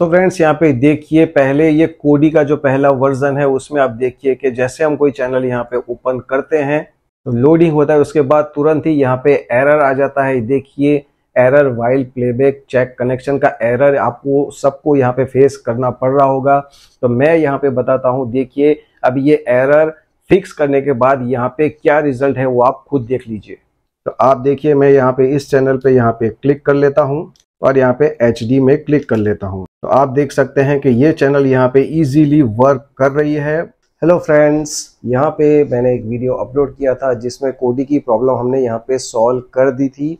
so friends यहाँ पे देखिए पहले ये कोडी का जो पहला वर्जन है उसमें आप देखिए कि जैसे हम कोई चैनल यहाँ पे ओपन करते हैं तो लोडिंग होता है उसके बाद तुरंत ही यहाँ पे एरर आ जाता है देखिए error while playback check connection का एरर आपको सबको यहाँ पे फेस करना पड़ रहा होगा तो मैं यहाँ पे बताता हूँ देखिए अब ये एरर फिक्स करने के बाद यहाँ पे क्या रिजल्ट है वो आप खुद देख लीजिए तो आप देखिए मैं यहाँ पे इस चैनल पे यहाँ पे क्लिक कर लेता हूँ और यहाँ पे एच में क्लिक कर लेता हूँ तो आप देख सकते हैं कि ये चैनल यहाँ पे इजीली वर्क कर रही है हेलो फ्रेंड्स यहाँ पे मैंने एक वीडियो अपलोड किया था जिसमें कोडी की प्रॉब्लम हमने यहाँ पे सॉल्व कर दी थी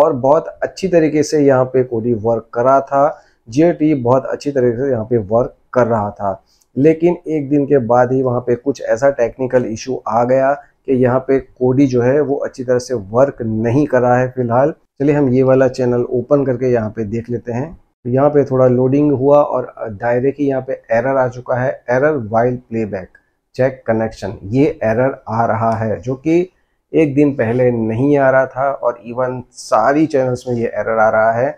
और बहुत अच्छी तरीके से यहाँ पे कोडी वर्क कर रहा था जी बहुत अच्छी तरीके से यहाँ पे वर्क कर रहा था लेकिन एक दिन के बाद ही वहाँ पे कुछ ऐसा टेक्निकल इशू आ गया कि यहाँ पे कोडी जो है वो अच्छी तरह से वर्क नहीं कर रहा है फिलहाल चलिए हम ये वाला चैनल ओपन करके यहाँ पे देख लेते हैं तो यहाँ पे थोड़ा लोडिंग हुआ और दायरे की यहाँ पे एरर आ चुका है error while playback check connection ये एरर आ रहा है जो कि एक दिन पहले नहीं आ रहा था और इवन सारी चैनल्स में ये एरर आ रहा है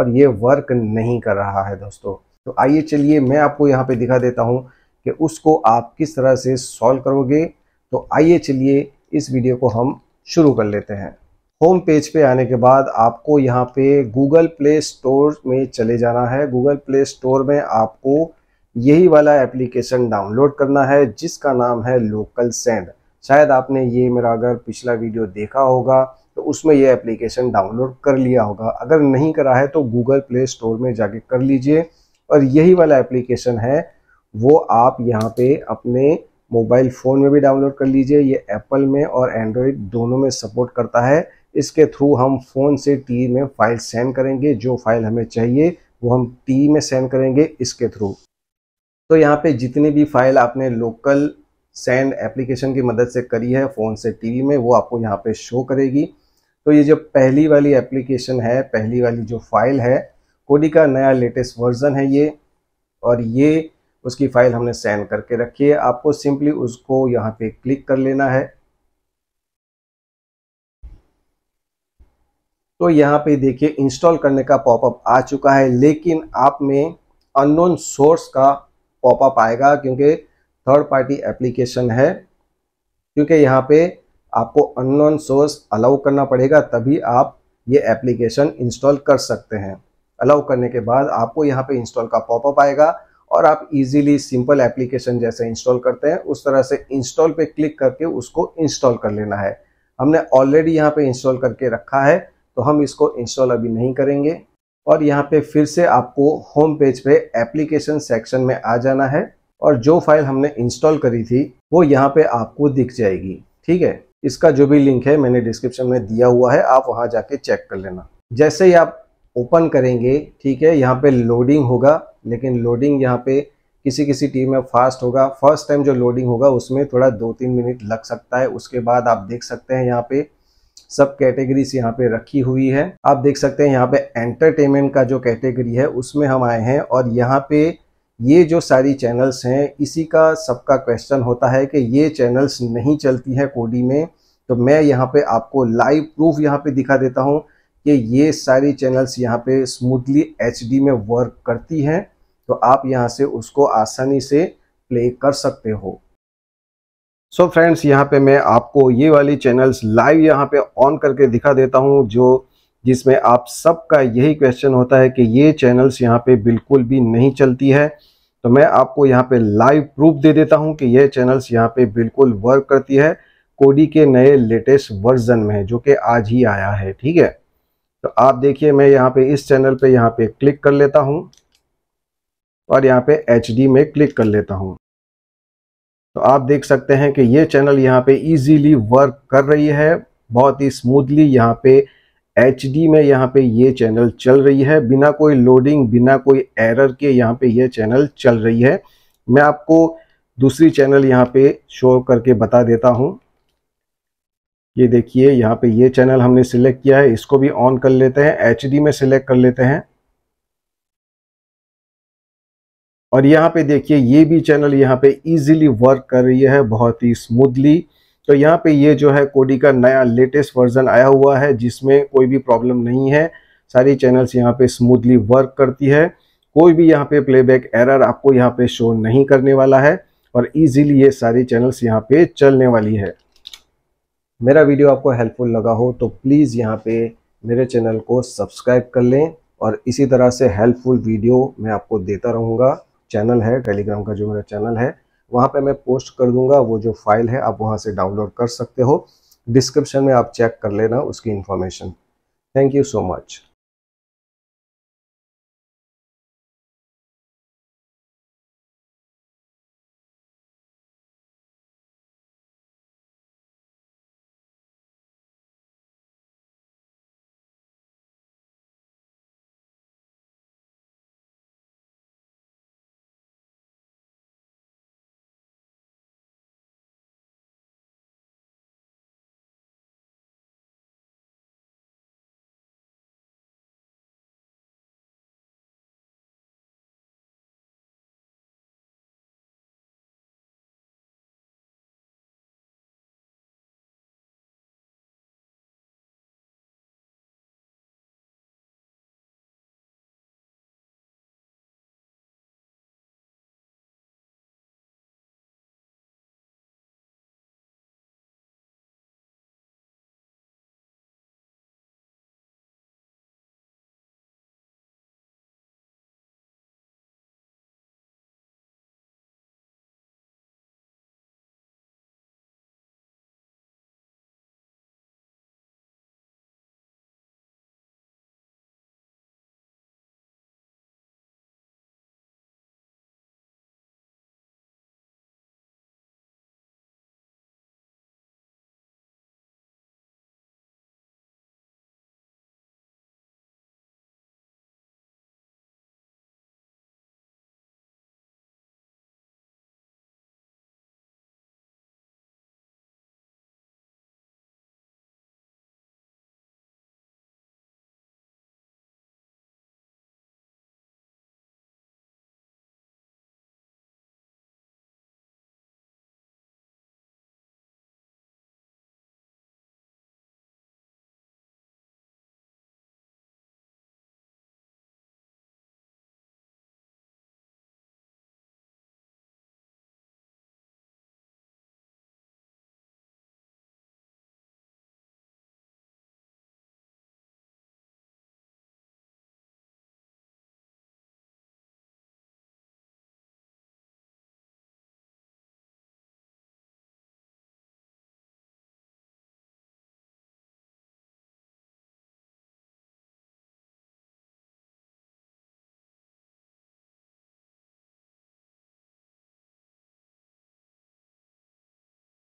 और ये वर्क नहीं कर रहा है दोस्तों तो आइए चलिए मैं आपको यहाँ पे दिखा देता हूँ कि उसको आप किस तरह से सॉल्व करोगे तो आइए चलिए इस वीडियो को हम शुरू कर लेते हैं होम पेज पे आने के बाद आपको यहाँ पे गूगल प्ले स्टोर में चले जाना है गूगल प्ले स्टोर में आपको यही वाला एप्लीकेशन डाउनलोड करना है जिसका नाम है लोकल सेंड शायद आपने ये मेरा अगर पिछला वीडियो देखा होगा तो उसमें यह एप्लीकेशन डाउनलोड कर लिया होगा अगर नहीं करा है तो गूगल प्ले स्टोर में जाके कर लीजिए और यही वाला एप्लीकेशन है वो आप यहाँ पे अपने मोबाइल फ़ोन में भी डाउनलोड कर लीजिए ये एप्पल में और एंड्रॉयड दोनों में सपोर्ट करता है इसके थ्रू हम फ़ोन से टी में फाइल सेंड करेंगे जो फाइल हमें चाहिए वो हम टी में सेंड करेंगे इसके थ्रू तो यहाँ पे जितनी भी फाइल आपने लोकल सेंड एप्लीकेशन की मदद से करी है फ़ोन से टीवी में वो आपको यहाँ पे शो करेगी तो ये जो पहली वाली एप्लीकेशन है पहली वाली जो फाइल है कोडी का नया लेटेस्ट वर्जन है ये और ये उसकी फ़ाइल हमने सेंड करके रखी है आपको सिंपली उसको यहाँ पे क्लिक कर लेना है तो यहाँ पे देखिए इंस्टॉल करने का पॉपअप आ चुका है लेकिन आप में अननोन सोर्स का पॉपअप आएगा क्योंकि थर्ड पार्टी एप्लीकेशन है क्योंकि यहाँ पे आपको अननोन सोर्स अलाउ करना पड़ेगा तभी आप ये एप्लीकेशन इंस्टॉल कर सकते हैं अलाउ करने के बाद आपको यहाँ पे इंस्टॉल का पॉपअप आएगा और आप इजीली सिंपल एप्लीकेशन जैसे इंस्टॉल करते हैं उस तरह से इंस्टॉल पे क्लिक करके उसको इंस्टॉल कर लेना है हमने ऑलरेडी यहाँ पे इंस्टॉल करके रखा है तो हम इसको इंस्टॉल अभी नहीं करेंगे और यहाँ पे फिर से आपको होम पेज पे एप्लीकेशन सेक्शन में आ जाना है और जो फाइल हमने इंस्टॉल करी थी वो यहाँ पे आपको दिख जाएगी ठीक है इसका जो भी लिंक है मैंने डिस्क्रिप्शन में दिया हुआ है आप वहाँ जाके चेक कर लेना जैसे ही आप ओपन करेंगे ठीक है यहाँ पे लोडिंग होगा लेकिन लोडिंग यहाँ पे किसी किसी टीम में फास्ट होगा फर्स्ट टाइम जो लोडिंग होगा उसमें थोड़ा दो तीन मिनट लग सकता है उसके बाद आप देख सकते हैं यहाँ पे सब कैटेगरीज यहाँ पे रखी हुई है आप देख सकते हैं यहाँ पे एंटरटेनमेंट का जो कैटेगरी है उसमें हम आए हैं और यहाँ पे ये जो सारी चैनल्स हैं इसी का सबका क्वेश्चन होता है कि ये चैनल्स नहीं चलती है कोडी में तो मैं यहाँ पे आपको लाइव प्रूफ यहाँ पे दिखा देता हूँ कि ये सारी चैनल्स यहाँ पे स्मूथली एच में वर्क करती हैं तो आप यहाँ से उसको आसानी से प्ले कर सकते हो सो so फ्रेंड्स यहाँ पे मैं आपको ये वाली चैनल्स लाइव यहाँ पे ऑन करके दिखा देता हूँ जो जिसमें आप सबका यही क्वेश्चन होता है कि ये चैनल्स यहाँ पे बिल्कुल भी नहीं चलती है तो मैं आपको यहाँ पे लाइव प्रूफ दे देता हूँ कि ये चैनल्स यहाँ पे बिल्कुल वर्क करती है कोडी के नए लेटेस्ट वर्जन में जो कि आज ही आया है ठीक है तो आप देखिए मैं यहाँ पे इस चैनल पे यहाँ पे क्लिक कर लेता हूँ और यहाँ पे एच में क्लिक कर लेता हूँ तो आप देख सकते हैं कि ये चैनल यहाँ पे इजीली वर्क कर रही है बहुत ही स्मूथली यहाँ पे एच में यहाँ पे ये चैनल चल रही है बिना कोई लोडिंग बिना कोई एरर के यहाँ पे ये चैनल चल रही है मैं आपको दूसरी चैनल यहाँ पे शो करके बता देता हूँ ये देखिए यहाँ पे ये चैनल हमने सिलेक्ट किया है इसको भी ऑन कर लेते हैं एच में सिलेक्ट कर लेते हैं और यहाँ पे देखिए ये भी चैनल यहाँ पे इजीली वर्क कर रही है बहुत ही स्मूथली तो यहाँ पे ये जो है कोडी का नया लेटेस्ट वर्जन आया हुआ है जिसमें कोई भी प्रॉब्लम नहीं है सारी चैनल्स यहाँ पे स्मूथली वर्क करती है कोई भी यहाँ पे प्लेबैक एरर आपको यहाँ पे शो नहीं करने वाला है और इजीली ये सारी चैनल्स यहाँ पे चलने वाली है मेरा वीडियो आपको हेल्पफुल लगा हो तो प्लीज़ यहाँ पे मेरे चैनल को सब्सक्राइब कर लें और इसी तरह से हेल्पफुल वीडियो मैं आपको देता रहूँगा चैनल है टेलीग्राम का जो मेरा चैनल है वहाँ पे मैं पोस्ट कर दूंगा वो जो फाइल है आप वहाँ से डाउनलोड कर सकते हो डिस्क्रिप्शन में आप चेक कर लेना उसकी information thank you so much